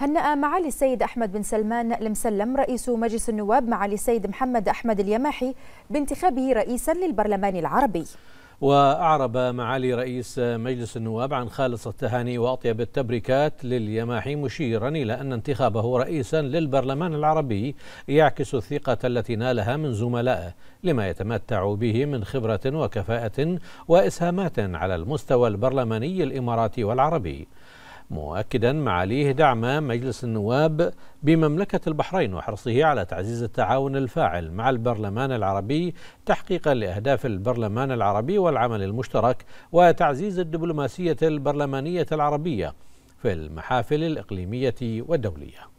هنأ معالي السيد أحمد بن سلمان المسلم رئيس مجلس النواب معالي السيد محمد أحمد اليماحي بانتخابه رئيسا للبرلمان العربي وأعرب معالي رئيس مجلس النواب عن خالص التهاني وأطيب التبريكات لليماحي مشيرا إلى أن انتخابه رئيسا للبرلمان العربي يعكس الثقة التي نالها من زملائه لما يتمتع به من خبرة وكفاءة وإسهامات على المستوى البرلماني الإماراتي والعربي مؤكدا معاليه دعم مجلس النواب بمملكة البحرين وحرصه على تعزيز التعاون الفاعل مع البرلمان العربي تحقيقا لأهداف البرلمان العربي والعمل المشترك وتعزيز الدبلوماسية البرلمانية العربية في المحافل الإقليمية والدولية